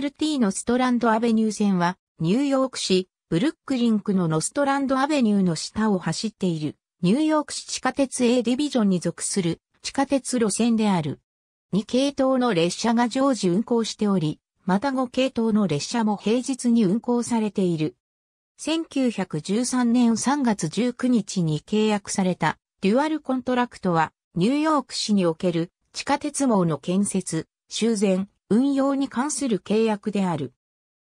BRT のストランドアベニュー線は、ニューヨーク市、ブルックリンクのノストランドアベニューの下を走っている、ニューヨーク市地下鉄 A ディビジョンに属する地下鉄路線である。2系統の列車が常時運行しており、また5系統の列車も平日に運行されている。1913年3月19日に契約されたデュアルコントラクトはニューヨーク市における地下鉄網の建設、修繕、運用に関する契約である。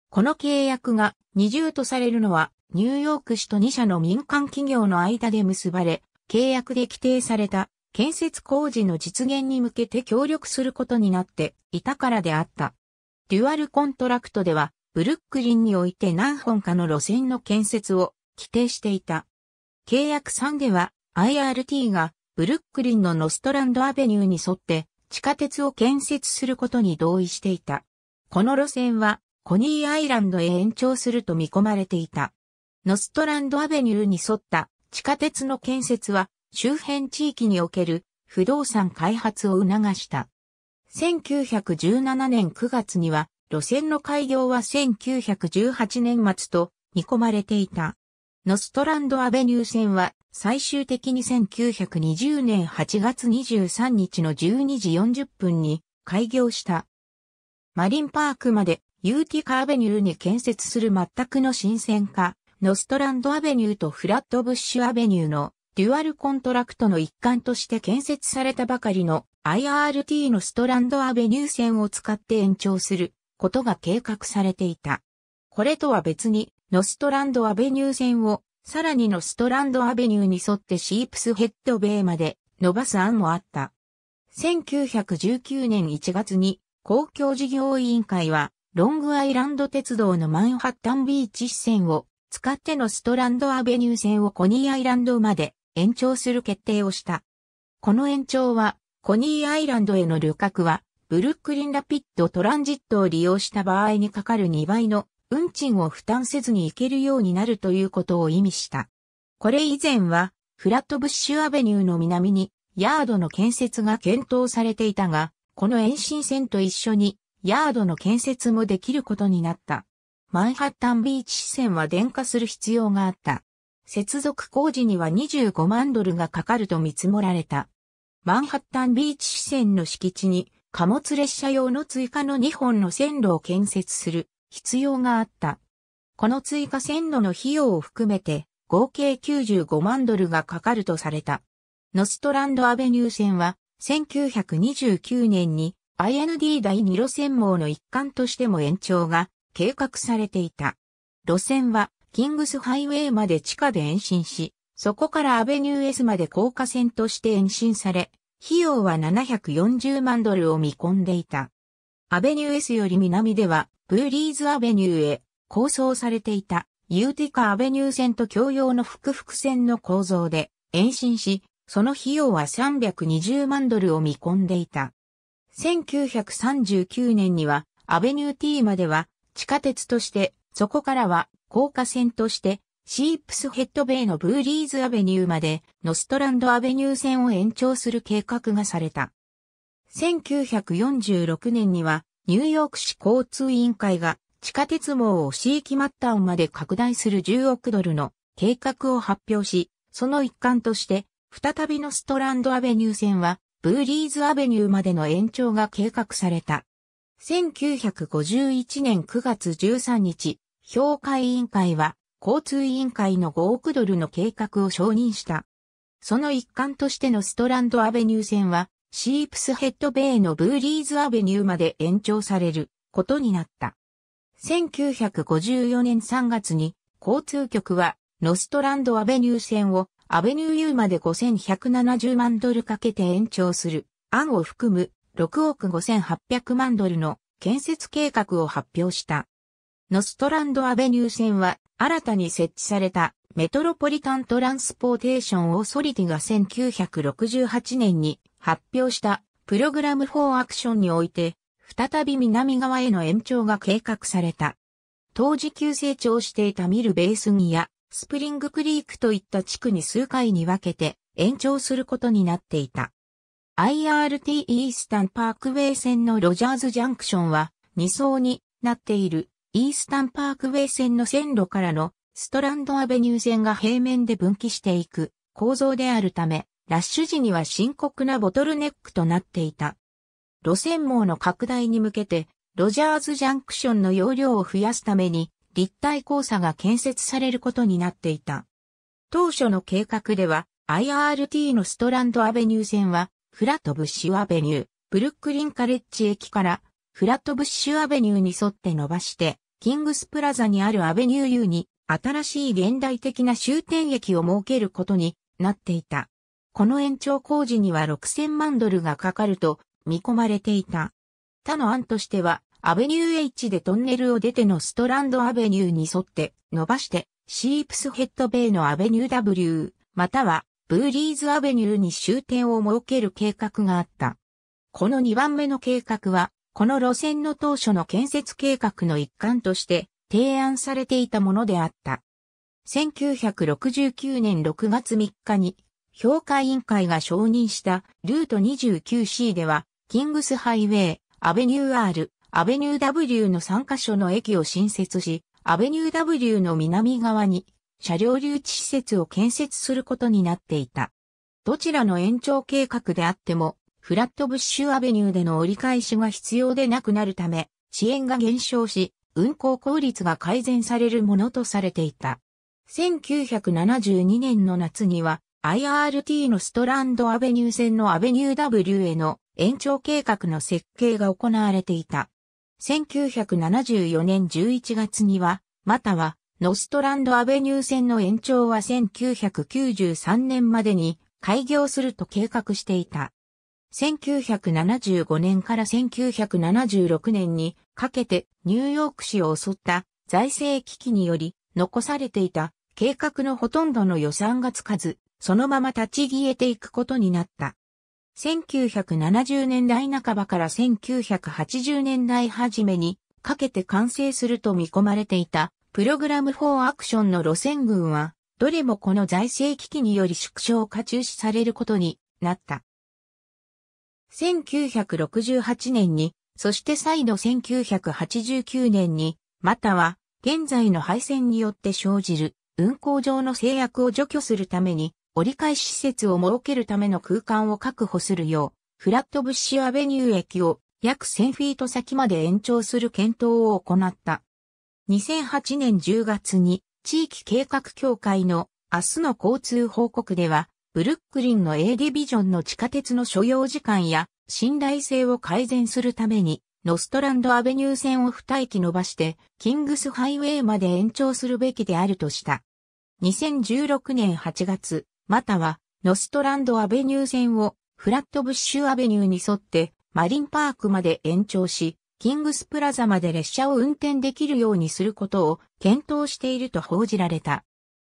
この契約が二重とされるのは、ニューヨーク市と2社の民間企業の間で結ばれ、契約で規定された建設工事の実現に向けて協力することになっていたからであった。デュアルコントラクトでは、ブルックリンにおいて何本かの路線の建設を規定していた。契約3では、IRT がブルックリンのノストランドアベニューに沿って地下鉄を建設することに同意していた。この路線はコニーアイランドへ延長すると見込まれていた。ノストランドアベニューに沿った地下鉄の建設は周辺地域における不動産開発を促した。1917年9月には路線の開業は1918年末と見込まれていた。ノストランドアベニュー線は最終的に1920年8月23日の12時40分に開業した。マリンパークまでユーティカアベニューに建設する全くの新鮮化、ノストランドアベニューとフラットブッシュアベニューのデュアルコントラクトの一環として建設されたばかりの IRT のストランドアベニュー線を使って延長することが計画されていた。これとは別にノストランドアベニュー線をさらにのストランドアベニューに沿ってシープスヘッドベイまで伸ばす案もあった。1919年1月に公共事業委員会はロングアイランド鉄道のマンハッタンビーチ支線を使ってのストランドアベニュー線をコニーアイランドまで延長する決定をした。この延長はコニーアイランドへの旅客はブルックリンラピッドトランジットを利用した場合にかかる2倍の運賃を負担せずに行けるようになるということを意味した。これ以前は、フラットブッシュアベニューの南に、ヤードの建設が検討されていたが、この延伸線と一緒に、ヤードの建設もできることになった。マンハッタンビーチ支線は電化する必要があった。接続工事には25万ドルがかかると見積もられた。マンハッタンビーチ支線の敷地に貨物列車用の追加の2本の線路を建設する必要があった。この追加線路の費用を含めて合計95万ドルがかかるとされた。ノストランドアベニュー線は1929年に IND 第2路線網の一環としても延長が計画されていた。路線はキングスハイウェイまで地下で延伸し、そこからアベニュー S まで高架線として延伸され、費用は740万ドルを見込んでいた。アベニュー S より南ではブーリーズアベニューへ構想されていたユーティカアベニュー線と共用の複々線の構造で延伸し、その費用は320万ドルを見込んでいた。1939年にはアベニュー T までは地下鉄として、そこからは高架線としてシープスヘッドベイのブーリーズアベニューまでノストランドアベニュー線を延長する計画がされた。1946年にはニューヨーク市交通委員会が地下鉄網を市域末端まで拡大する10億ドルの計画を発表し、その一環として、再びのストランドアベニュー線は、ブーリーズアベニューまでの延長が計画された。1951年9月13日、評価委員会は、交通委員会の5億ドルの計画を承認した。その一環としてのストランドアベニュー線は、シープスヘッドベイのブーリーズアベニューまで延長されることになった。1954年3月に交通局はノストランドアベニュー線をアベニュー U まで5170万ドルかけて延長する案を含む6億5800万ドルの建設計画を発表した。ノストランドアベニュー線は新たに設置されたメトロポリタントランスポーテーションオーソリティが1968年に発表したプログラム4アクションにおいて、再び南側への延長が計画された。当時急成長していたミルベースギやスプリングクリークといった地区に数回に分けて延長することになっていた。IRT イースタンパークウェイ線のロジャーズジャンクションは2層になっているイースタンパークウェイ線の線路からのストランドアベニュー線が平面で分岐していく構造であるためラッシュ時には深刻なボトルネックとなっていた。路線網の拡大に向けて、ロジャーズジャンクションの容量を増やすために、立体交差が建設されることになっていた。当初の計画では、IRT のストランドアベニュー線は、フラットブッシュアベニュー、ブルックリンカレッジ駅から、フラットブッシュアベニューに沿って伸ばして、キングスプラザにあるアベニュー U に、新しい現代的な終点駅を設けることになっていた。この延長工事には6000万ドルがかかると見込まれていた。他の案としては、アベニュー H でトンネルを出てのストランドアベニューに沿って伸ばして、シープスヘッドベイのアベニュー W、またはブーリーズアベニューに終点を設ける計画があった。この2番目の計画は、この路線の当初の建設計画の一環として提案されていたものであった。1969年6月3日に評価委員会が承認したルート 29C では、キングスハイウェイ、アベニュー R、アベニュー W の3カ所の駅を新設し、アベニュー W の南側に車両留置施設を建設することになっていた。どちらの延長計画であっても、フラットブッシュアベニューでの折り返しが必要でなくなるため、遅延が減少し、運行効率が改善されるものとされていた。1972年の夏には、IRT のストランドアベニュー線のアベニュー W への延長計画の設計が行われていた。1974年11月には、または、ノストランドアベニュー線の延長は1993年までに開業すると計画していた。1975年から1976年にかけてニューヨーク市を襲った財政危機により残されていた計画のほとんどの予算がつかず、そのまま立ち消えていくことになった。1970年代半ばから1980年代初めにかけて完成すると見込まれていたプログラム4アクションの路線群はどれもこの財政危機により縮小か中止されることになった。1968年に、そして再度1989年に、または現在の廃線によって生じる運行上の制約を除去するために折り返し施設を設けるための空間を確保するよう、フラットブッシュアベニュー駅を約1000フィート先まで延長する検討を行った。2008年10月に地域計画協会の明日の交通報告では、ブルックリンの A ディビジョンの地下鉄の所要時間や信頼性を改善するために、ノストランドアベニュー線を2駅伸ばして、キングスハイウェイまで延長するべきであるとした。2016年8月、または、ノストランドアベニュー線をフラットブッシュアベニューに沿ってマリンパークまで延長し、キングスプラザまで列車を運転できるようにすることを検討していると報じられた。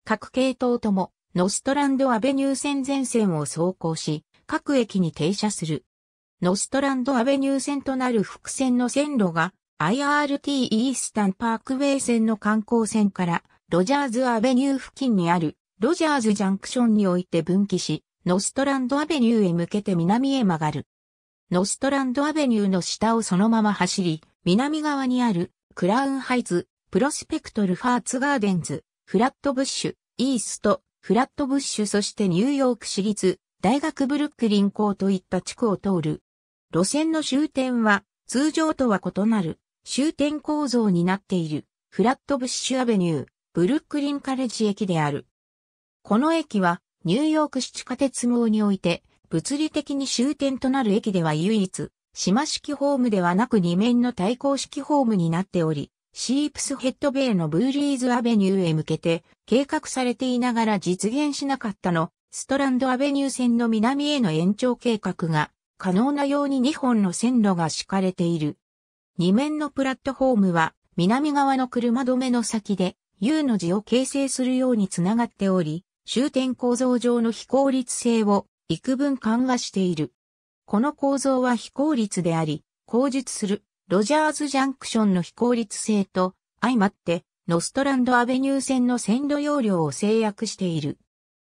各系統ともノストランドアベニュー線全線を走行し、各駅に停車する。ノストランドアベニュー線となる伏線の線路が IRT イースタンパークウェイ線の観光線からロジャーズアベニュー付近にあるロジャーズジャンクションにおいて分岐し、ノストランドアベニューへ向けて南へ曲がる。ノストランドアベニューの下をそのまま走り、南側にあるクラウンハイズ、プロスペクトルファーツガーデンズ、フラットブッシュ、イースト、フラットブッシュそしてニューヨーク市立、大学ブルックリン校といった地区を通る。路線の終点は通常とは異なる終点構造になっているフラットブッシュアベニュー、ブルックリンカレッジ駅である。この駅は、ニューヨーク市地下鉄号において、物理的に終点となる駅では唯一、島式ホームではなく2面の対抗式ホームになっており、シープスヘッドベイのブーリーズアベニューへ向けて計画されていながら実現しなかったの、ストランドアベニュー線の南への延長計画が可能なように2本の線路が敷かれている。2面のプラットホームは南側の車止めの先で U の字を形成するようにつながっており、終点構造上の非効率性を幾分緩和している。この構造は非効率であり、口述するロジャーズジャンクションの非効率性と相まってノストランドアベニュー線の線路容量を制約している。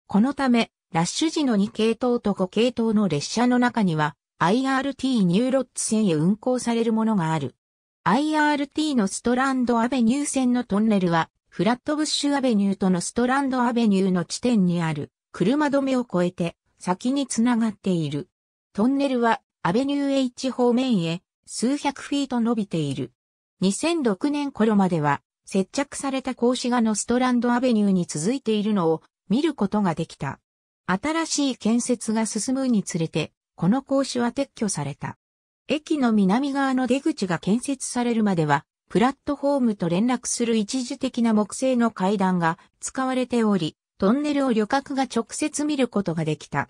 このため、ラッシュ時の2系統と5系統の列車の中には IRT ニューロッツ線へ運行されるものがある。IRT のストランドアベニュー線のトンネルはフラットブッシュアベニューとのストランドアベニューの地点にある車止めを越えて先につながっている。トンネルはアベニュー H 方面へ数百フィート伸びている。2006年頃までは接着された格子画のストランドアベニューに続いているのを見ることができた。新しい建設が進むにつれて、この格子は撤去された。駅の南側の出口が建設されるまではプラットフォームと連絡する一時的な木製の階段が使われており、トンネルを旅客が直接見ることができた。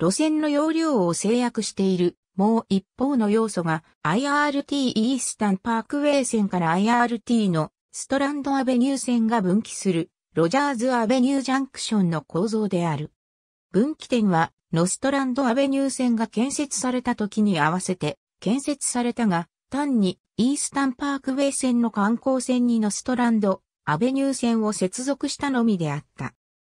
路線の容量を制約している、もう一方の要素が IRT イースタンパークウェイ線から IRT のストランドアベニュー線が分岐するロジャーズアベニュージャンクションの構造である。分岐点はノストランドアベニュー線が建設された時に合わせて建設されたが、単にイースタンパークウェイ線の観光線にノストランド、アベニュー線を接続したのみであった。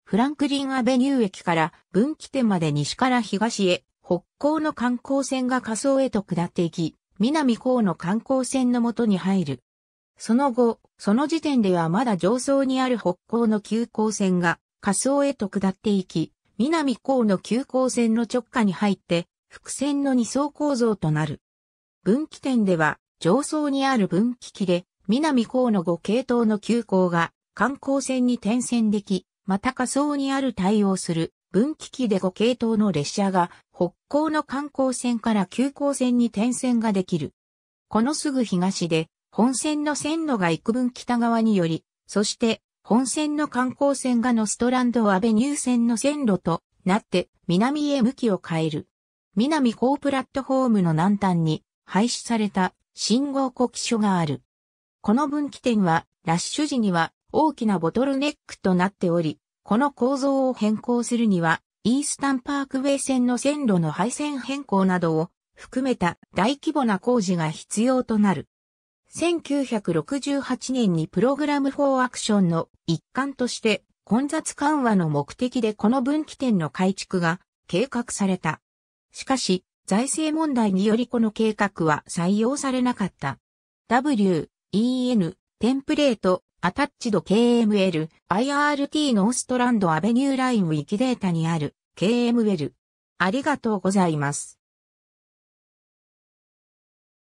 フランクリンアベニュー駅から分岐点まで西から東へ、北港の観光船が仮想へと下っていき、南港の観光船の元に入る。その後、その時点ではまだ上層にある北港の急行線が仮想へと下っていき、南港の急行線の直下に入って、伏線の二層構造となる。分岐点では上層にある分岐器で、南高の5系統の急行が観光線に転線でき、また下層にある対応する分岐器で5系統の列車が北高の観光線から急行線に転線ができる。このすぐ東で本線の線路が幾分北側により、そして本線の観光線がノストランドアベニュー線の線路となって南へ向きを変える。南高プラットフォームの南端に廃止された信号呼気所がある。この分岐点は、ラッシュ時には大きなボトルネックとなっており、この構造を変更するには、イースタンパークウェイ線の線路の配線変更などを含めた大規模な工事が必要となる。1968年にプログラムフォーアクションの一環として混雑緩和の目的でこの分岐点の改築が計画された。しかし、財政問題によりこの計画は採用されなかった。W, EN, テンプレート、アタッチド KML、IRT ノーストランドアベニューラインウィキデータにある KML。ありがとうございます。